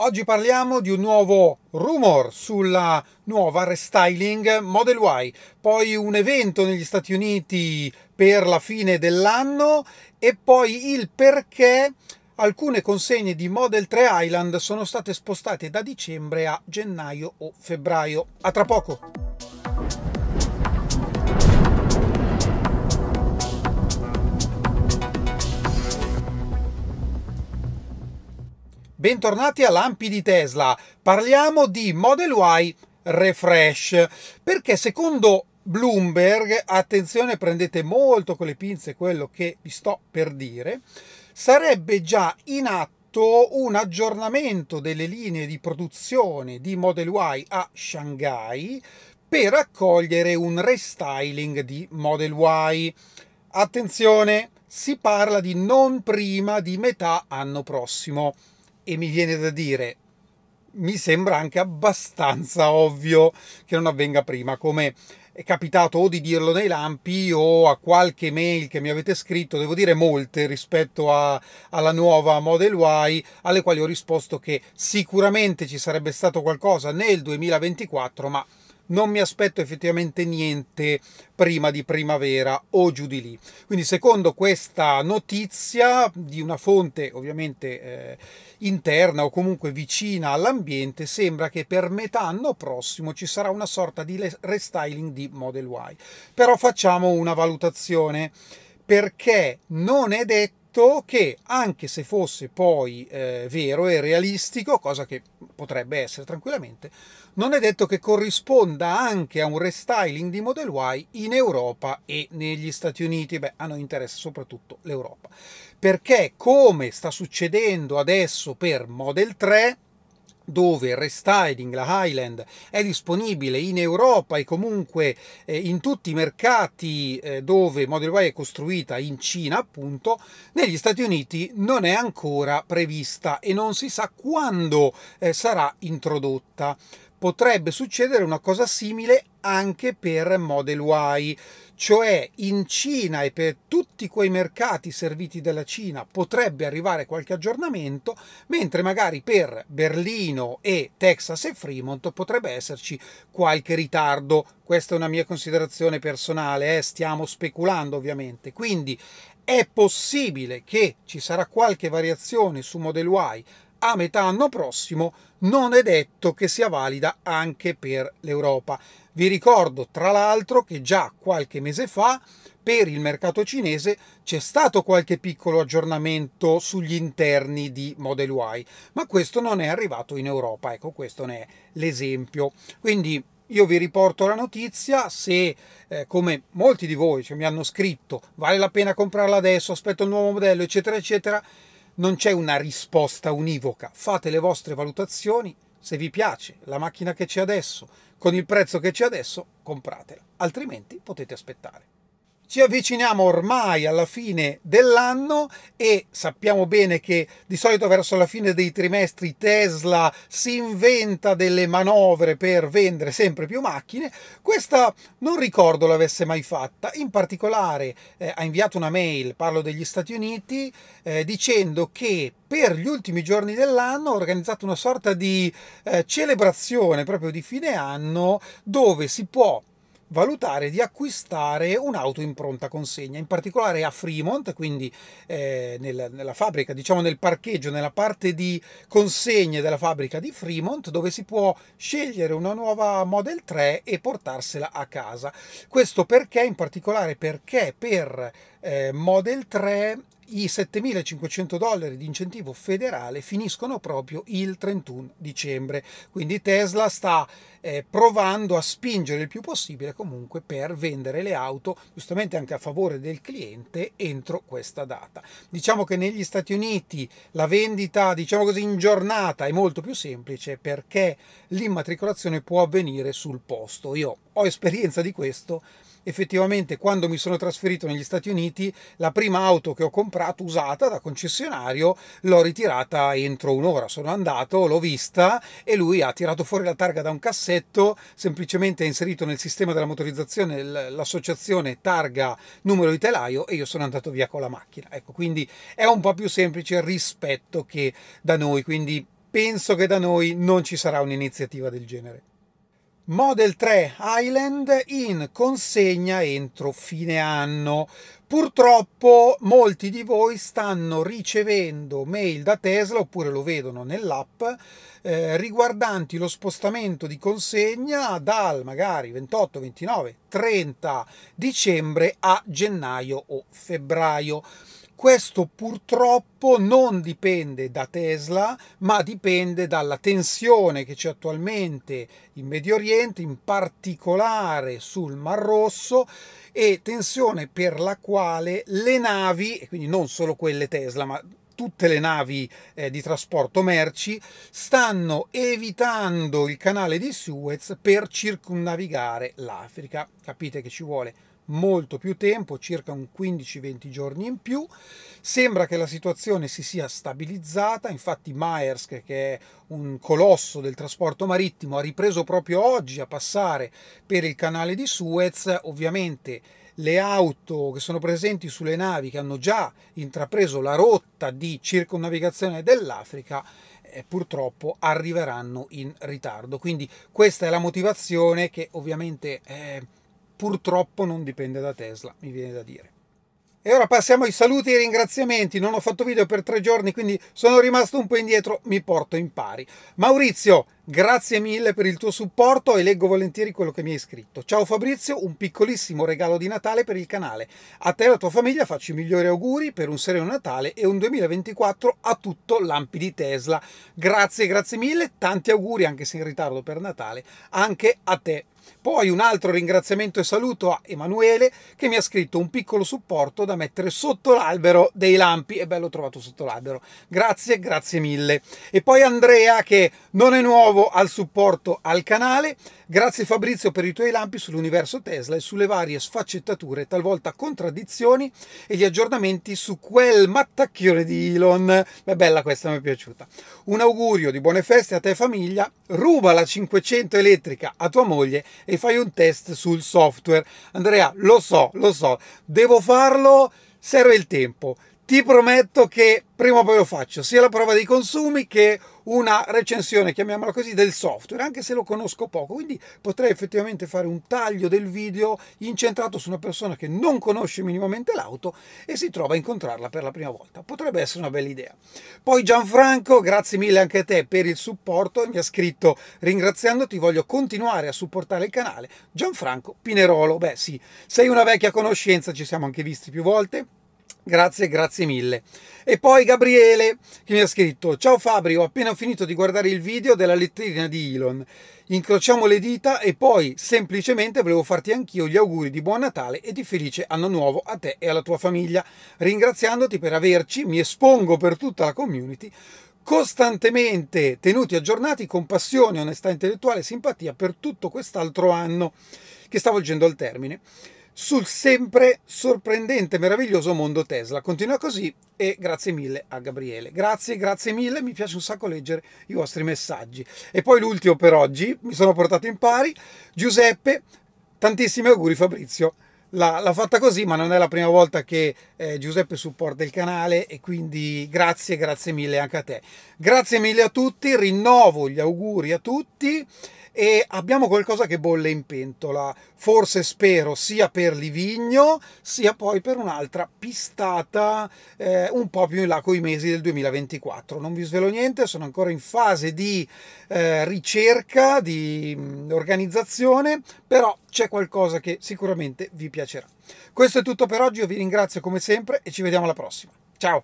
Oggi parliamo di un nuovo rumor sulla nuova restyling Model Y, poi un evento negli Stati Uniti per la fine dell'anno e poi il perché alcune consegne di Model 3 Island sono state spostate da dicembre a gennaio o febbraio. A tra poco! Bentornati a Lampi di Tesla. Parliamo di Model Y Refresh, perché secondo Bloomberg, attenzione prendete molto con le pinze quello che vi sto per dire, sarebbe già in atto un aggiornamento delle linee di produzione di Model Y a Shanghai per accogliere un restyling di Model Y. Attenzione, si parla di non prima di metà anno prossimo e mi viene da dire mi sembra anche abbastanza ovvio che non avvenga prima, come è capitato o di dirlo nei lampi o a qualche mail che mi avete scritto, devo dire molte rispetto a, alla nuova Model Y, alle quali ho risposto che sicuramente ci sarebbe stato qualcosa nel 2024, ma non mi aspetto effettivamente niente prima di primavera o giù di lì. Quindi secondo questa notizia di una fonte ovviamente eh, interna o comunque vicina all'ambiente, sembra che per metà anno prossimo ci sarà una sorta di restyling di Model Y. Però facciamo una valutazione perché non è detto che anche se fosse poi eh, vero e realistico, cosa che potrebbe essere tranquillamente, non è detto che corrisponda anche a un restyling di Model Y in Europa e negli Stati Uniti. Beh, a noi interessa soprattutto l'Europa, perché come sta succedendo adesso per Model 3, dove Restyling, la Highland, è disponibile in Europa e comunque eh, in tutti i mercati eh, dove Model Y è costruita in Cina, appunto, negli Stati Uniti non è ancora prevista e non si sa quando eh, sarà introdotta potrebbe succedere una cosa simile anche per Model Y, cioè in Cina e per tutti quei mercati serviti dalla Cina potrebbe arrivare qualche aggiornamento, mentre magari per Berlino e Texas e Fremont potrebbe esserci qualche ritardo. Questa è una mia considerazione personale, eh? stiamo speculando ovviamente. Quindi è possibile che ci sarà qualche variazione su Model Y a metà anno prossimo, non è detto che sia valida anche per l'Europa. Vi ricordo tra l'altro che già qualche mese fa per il mercato cinese c'è stato qualche piccolo aggiornamento sugli interni di Model Y, ma questo non è arrivato in Europa, ecco questo ne è l'esempio. Quindi io vi riporto la notizia, se eh, come molti di voi cioè, mi hanno scritto vale la pena comprarla adesso, aspetto il nuovo modello eccetera eccetera, non c'è una risposta univoca, fate le vostre valutazioni, se vi piace la macchina che c'è adesso, con il prezzo che c'è adesso, compratela, altrimenti potete aspettare ci avviciniamo ormai alla fine dell'anno e sappiamo bene che di solito verso la fine dei trimestri Tesla si inventa delle manovre per vendere sempre più macchine. Questa non ricordo l'avesse mai fatta, in particolare eh, ha inviato una mail, parlo degli Stati Uniti, eh, dicendo che per gli ultimi giorni dell'anno ha organizzato una sorta di eh, celebrazione proprio di fine anno dove si può valutare di acquistare un'auto in pronta consegna, in particolare a Fremont, quindi eh, nella, nella, fabbrica, diciamo nel parcheggio, nella parte di consegne della fabbrica di Fremont, dove si può scegliere una nuova Model 3 e portarsela a casa. Questo perché, in particolare perché per eh, Model 3 i 7.500 dollari di incentivo federale finiscono proprio il 31 dicembre, quindi Tesla sta eh, provando a spingere il più possibile comunque per vendere le auto, giustamente anche a favore del cliente, entro questa data. Diciamo che negli Stati Uniti la vendita, diciamo così, in giornata è molto più semplice perché l'immatricolazione può avvenire sul posto. Io ho esperienza di questo effettivamente quando mi sono trasferito negli Stati Uniti la prima auto che ho comprato usata da concessionario l'ho ritirata entro un'ora, sono andato, l'ho vista e lui ha tirato fuori la targa da un cassetto, semplicemente ha inserito nel sistema della motorizzazione l'associazione targa numero di telaio e io sono andato via con la macchina. Ecco, quindi è un po' più semplice rispetto che da noi, quindi penso che da noi non ci sarà un'iniziativa del genere. Model 3 Highland in consegna entro fine anno. Purtroppo molti di voi stanno ricevendo mail da Tesla, oppure lo vedono nell'app, eh, riguardanti lo spostamento di consegna dal magari 28, 29, 30 dicembre a gennaio o febbraio. Questo purtroppo non dipende da Tesla, ma dipende dalla tensione che c'è attualmente in Medio Oriente, in particolare sul Mar Rosso, e tensione per la quale le navi, e quindi non solo quelle Tesla, ma tutte le navi eh, di trasporto merci stanno evitando il canale di Suez per circumnavigare l'Africa. Capite che ci vuole molto più tempo, circa un 15-20 giorni in più. Sembra che la situazione si sia stabilizzata, infatti Maersk, che è un colosso del trasporto marittimo, ha ripreso proprio oggi a passare per il canale di Suez, ovviamente le auto che sono presenti sulle navi che hanno già intrapreso la rotta di circonnavigazione dell'Africa eh, purtroppo arriveranno in ritardo. Quindi questa è la motivazione che ovviamente eh, purtroppo non dipende da Tesla, mi viene da dire. E ora passiamo ai saluti e ai ringraziamenti. Non ho fatto video per tre giorni, quindi sono rimasto un po' indietro, mi porto in pari. Maurizio, Grazie mille per il tuo supporto e leggo volentieri quello che mi hai scritto. Ciao Fabrizio, un piccolissimo regalo di Natale per il canale. A te e alla tua famiglia faccio i migliori auguri per un sereno Natale e un 2024 a tutto lampi di Tesla. Grazie, grazie mille, tanti auguri anche se in ritardo per Natale, anche a te. Poi un altro ringraziamento e saluto a Emanuele che mi ha scritto un piccolo supporto da mettere sotto l'albero dei lampi. È bello trovato sotto l'albero. Grazie, grazie mille. E poi Andrea che non è nuovo nuovo al supporto al canale, grazie Fabrizio per i tuoi lampi sull'universo Tesla e sulle varie sfaccettature, talvolta contraddizioni e gli aggiornamenti su quel mattacchione di Elon. Beh, bella questa, mi è piaciuta. Un augurio di buone feste a te famiglia, ruba la 500 elettrica a tua moglie e fai un test sul software. Andrea, lo so, lo so, devo farlo, serve il tempo ti prometto che prima o poi lo faccio, sia la prova dei consumi che una recensione, chiamiamola così, del software, anche se lo conosco poco, quindi potrei effettivamente fare un taglio del video incentrato su una persona che non conosce minimamente l'auto e si trova a incontrarla per la prima volta. Potrebbe essere una bella idea. Poi Gianfranco, grazie mille anche a te per il supporto, mi ha scritto ringraziandoti, voglio continuare a supportare il canale. Gianfranco Pinerolo, beh sì, sei una vecchia conoscenza, ci siamo anche visti più volte Grazie, grazie mille. E poi Gabriele che mi ha scritto: Ciao Fabri, ho appena finito di guardare il video della letterina di Elon. Incrociamo le dita e poi semplicemente volevo farti anch'io gli auguri di buon Natale e di felice anno nuovo a te e alla tua famiglia, ringraziandoti per averci, mi espongo per tutta la community, costantemente tenuti aggiornati con passione, onestà intellettuale e simpatia per tutto quest'altro anno che sta volgendo al termine sul sempre sorprendente, e meraviglioso mondo Tesla. Continua così e grazie mille a Gabriele. Grazie, grazie mille, mi piace un sacco leggere i vostri messaggi. E poi l'ultimo per oggi, mi sono portato in pari, Giuseppe, tantissimi auguri Fabrizio. L'ha, fatta così, ma non è la prima volta che eh, Giuseppe supporta il canale e quindi grazie, grazie mille anche a te. Grazie mille a tutti, rinnovo gli auguri a tutti e abbiamo qualcosa che bolle in pentola, forse spero sia per Livigno sia poi per un'altra pistata eh, un po' più in là coi mesi del 2024. Non vi svelo niente, sono ancora in fase di eh, ricerca, di mh, mm, organizzazione, però c'è qualcosa che sicuramente vi piacerà. Questo è tutto per oggi, io vi ringrazio come sempre e ci vediamo alla prossima. Ciao!